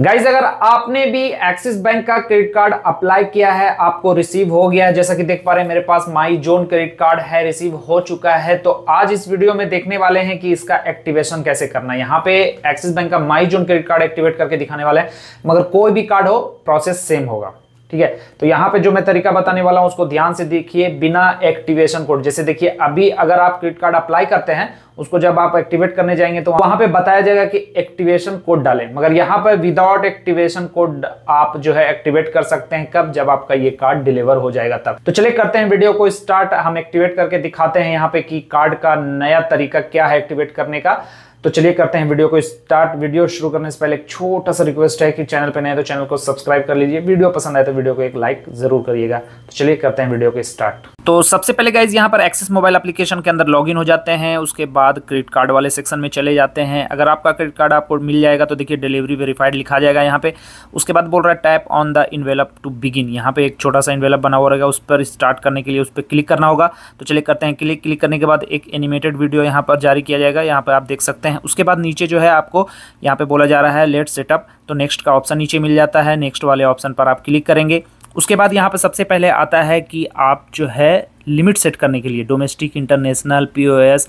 guys अगर आपने भी एक्सिस बैंक का क्रेडिट कार्ड अप्लाई किया है आपको रिसीव हो गया है जैसा कि देख पा रहे हैं मेरे पास माई जोन क्रेडिट कार्ड है रिसीव हो चुका है तो आज इस वीडियो में देखने वाले हैं कि इसका एक्टिवेशन कैसे करना है यहाँ पे एक्सिस बैंक का my zone credit card activate करके दिखाने वाला है मगर कोई भी कार्ड हो प्रोसेस सेम होगा ठीक है तो यहां पे जो मैं तरीका बताने वाला हूं उसको ध्यान से देखिए बिना एक्टिवेशन कोड जैसे देखिए अभी अगर आप क्रेडिट कार्ड अप्लाई करते हैं उसको जब आप एक्टिवेट करने जाएंगे तो वहां पे बताया जाएगा कि एक्टिवेशन कोड डालें मगर यहां पर विदाउट एक्टिवेशन कोड आप जो है एक्टिवेट कर सकते हैं कब जब आपका ये कार्ड डिलीवर हो जाएगा तब तो चलिए करते हैं वीडियो को स्टार्ट हम एक्टिवेट करके दिखाते हैं यहाँ पे कि कार्ड का नया तरीका क्या है एक्टिवेट करने का तो चलिए करते हैं वीडियो को स्टार्ट वीडियो शुरू करने से पहले एक छोटा सा रिक्वेस्ट है कि चैनल पर नए तो चैनल को सब्सक्राइब कर लीजिए वीडियो पसंद आए तो वीडियो को एक लाइक जरूर करिएगा तो चलिए करते हैं वीडियो को स्टार्ट तो सबसे पहले गाइज यहाँ पर एक्सेस मोबाइल एप्लीकेशन के अंदर लॉगिन हो जाते हैं उसके बाद क्रेडिट कार्ड वाले सेक्शन में चले जाते हैं अगर आपका क्रेडिट कार्ड आपको मिल जाएगा तो देखिए डिलीवरी वेरीफाइड लिखा जाएगा यहाँ पे उसके बाद बोल रहा है tap on the envelope to begin यहाँ पे एक छोटा सा इन्वेलप बना हुआ रहेगा उस पर स्टार्ट करने के लिए उस पर क्लिक करना होगा तो चलिए करते हैं क्लिक क्लिक करने के बाद एक एनिमेटेड वीडियो यहाँ पर जारी किया जाएगा यहाँ पर आप देख सकते हैं हैं उसके बाद नीचे जो है आपको यहाँ पे बोला जा रहा है लेट सेटअप तो नेक्स्ट का ऑप्शन नीचे मिल जाता है नेक्स्ट वाले ऑप्शन पर आप क्लिक करेंगे उसके बाद यहाँ पर सबसे पहले आता है कि आप जो है लिमिट सेट करने के लिए domestic international P O S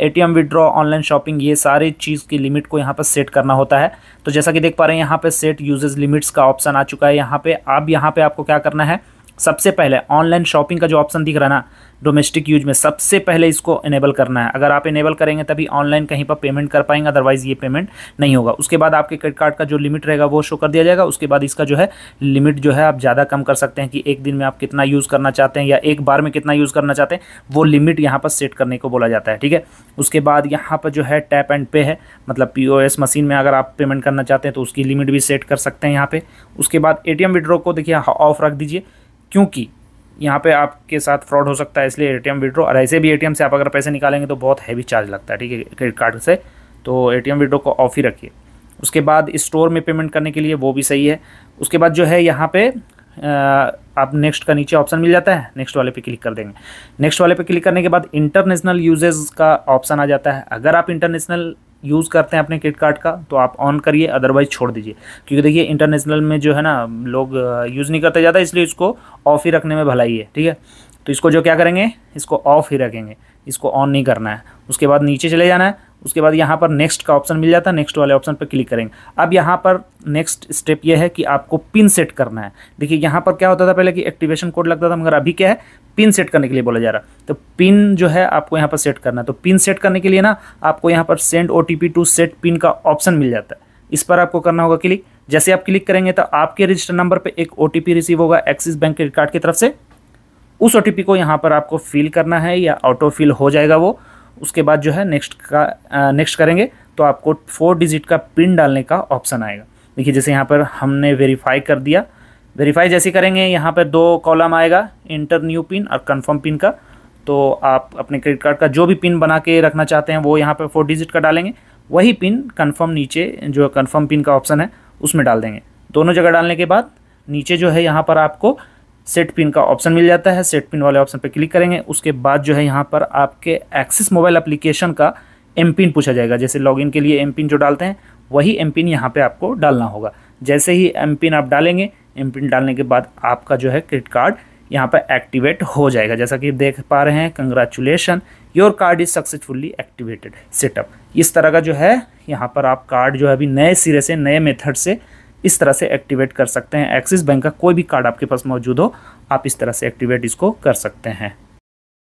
A T M online shopping ये सारे चीज़ की लिमिट को यहाँ पर सेट करना होता है तो जैसा कि देख पा रहे हैं यहाँ पर सेट यूजेज लिमिट्स का ऑप्शन आ चुका है यहाँ पे अब यहाँ पे आपको क्या करना है सबसे पहले ऑनलाइन शॉपिंग का जो ऑप्शन दिख रहा ना डोमेस्टिक यूज में सबसे पहले इसको इनेबल करना है अगर आप इनेबल करेंगे तभी ऑनलाइन कहीं पर पेमेंट कर पाएंगे अदरवाइज़ ये पेमेंट नहीं होगा उसके बाद आपके क्रेडिट कार्ड का जो लिमिट रहेगा वो शो कर दिया जाएगा उसके बाद इसका जो है लिमिट जो है आप ज़्यादा कम कर सकते हैं कि एक दिन में आप कितना यूज़ करना चाहते हैं या एक बार में कितना यूज़ करना चाहते हैं वो लिमिट यहाँ पर सेट करने को बोला जाता है ठीक है उसके बाद यहाँ पर जो है टैप एंड पे है मतलब पी मशीन में अगर आप पेमेंट करना चाहते हैं तो उसकी लिमिट भी सेट कर सकते हैं यहाँ पर उसके बाद ए टी विड्रॉ को देखिए ऑफ रख दीजिए क्योंकि यहाँ पे आपके साथ फ्रॉड हो सकता है इसलिए ए टी और ऐसे भी ए से आप अगर पैसे निकालेंगे तो बहुत हैवी चार्ज लगता है ठीक है क्रेडिट कार्ड से तो ए टी को ऑफ ही रखिए उसके बाद स्टोर में पेमेंट करने के लिए वो भी सही है उसके बाद जो है यहाँ पे आप नेक्स्ट का नीचे ऑप्शन मिल जाता है नेक्स्ट वाले पे क्लिक कर देंगे नेक्स्ट वाले पे क्लिक करने के बाद इंटरनेशनल यूजेज का ऑप्शन आ जाता है अगर आप इंटरनेशनल यूज़ करते हैं अपने क्रेडिट कार्ड का तो आप ऑन करिए अदरवाइज छोड़ दीजिए क्योंकि देखिए इंटरनेशनल में जो है ना लोग यूज़ नहीं करते ज़्यादा इसलिए इसको ऑफ ही रखने में भलाई है ठीक है तो इसको जो क्या करेंगे इसको ऑफ ही रखेंगे इसको ऑन नहीं करना है उसके बाद नीचे चले जाना है उसके बाद यहाँ पर नेक्स्ट का ऑप्शन मिल जाता है नेक्स्ट वाले ऑप्शन पर क्लिक करेंगे अब यहाँ पर नेक्स्ट स्टेप ये है कि आपको पिन सेट करना है देखिए यहाँ पर क्या होता था पहले कि एक्टिवेशन कोड लगता था मगर अभी क्या है पिन सेट करने के लिए बोला जा रहा तो पिन जो है आपको यहाँ पर सेट करना है तो पिन सेट करने के लिए ना आपको यहाँ पर send O to set PIN का ऑप्शन मिल जाता है इस पर आपको करना होगा क्लिक जैसे आप क्लिक करेंगे तो आपके रजिस्टर नंबर पर एक ओ रिसीव होगा एक्सिस बैंक क्रेडिट कार्ड की तरफ से उस ओ को यहाँ पर आपको फिल करना है या ऑटो फिल हो जाएगा वो उसके बाद जो है नेक्स्ट का नेक्स्ट करेंगे तो आपको फोर डिजिट का पिन डालने का ऑप्शन आएगा देखिए जैसे यहाँ पर हमने वेरीफाई कर दिया वेरीफाई जैसे करेंगे यहाँ पर दो कॉलम आएगा इंटर न्यू पिन और कन्फर्म पिन का तो आप अपने क्रेडिट कार्ड का जो भी पिन बना के रखना चाहते हैं वो यहाँ पर फोर डिजिट का डालेंगे वही पिन कन्फर्म नीचे जो कन्फर्म पिन का ऑप्शन है उसमें डाल देंगे दोनों जगह डालने के बाद नीचे जो है यहाँ पर आपको सेट पिन का ऑप्शन मिल जाता है सेट पिन वाले ऑप्शन पर क्लिक करेंगे उसके बाद जो है यहाँ पर आपके एक्सिस मोबाइल एप्लीकेशन का एम पिन पूछा जाएगा जैसे लॉगिन के लिए एम पिन जो डालते हैं वही एम पिन यहाँ पर आपको डालना होगा जैसे ही एम पिन आप डालेंगे एम पिन डालने के बाद आपका जो है क्रेडिट कार्ड यहाँ पर एक्टिवेट हो जाएगा जैसा कि देख पा रहे हैं congratulation your card is successfully activated setup इस तरह का जो है यहाँ पर आप कार्ड जो है अभी नए सिरे से नए मेथड से इस तरह से एक्टिवेट कर सकते हैं एक्सिस बैंक का कोई भी कार्ड आपके पास मौजूद हो आप इस तरह से एक्टिवेट इसको कर सकते हैं